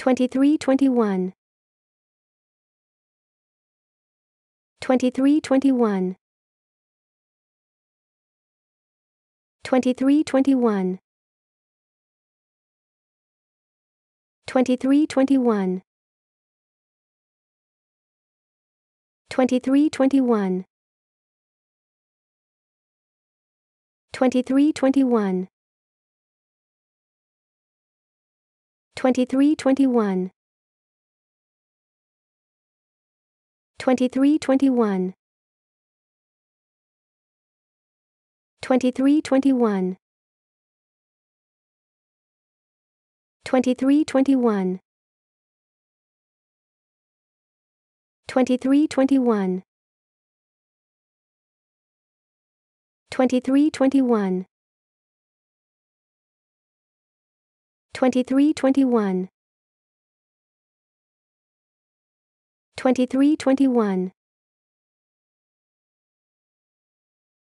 2321 2321 2321 2321 2321 2321 2321 2321 2321 2321 2321 2321 2321 2321